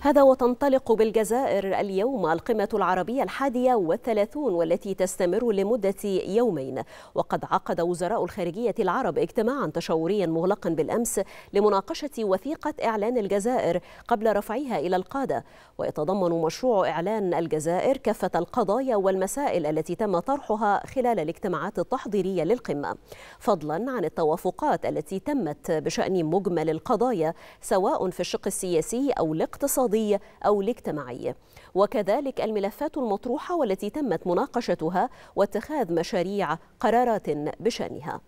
هذا وتنطلق بالجزائر اليوم القمة العربية الحادية والثلاثون والتي تستمر لمدة يومين وقد عقد وزراء الخارجية العرب اجتماعا تشاوريا مغلقا بالأمس لمناقشة وثيقة إعلان الجزائر قبل رفعها إلى القادة ويتضمن مشروع إعلان الجزائر كافة القضايا والمسائل التي تم طرحها خلال الاجتماعات التحضيرية للقمة فضلا عن التوافقات التي تمت بشأن مجمل القضايا سواء في الشق السياسي أو الاقتصادي الاقتصادي أو الاجتماعي وكذلك الملفات المطروحة والتي تمت مناقشتها واتخاذ مشاريع قرارات بشأنها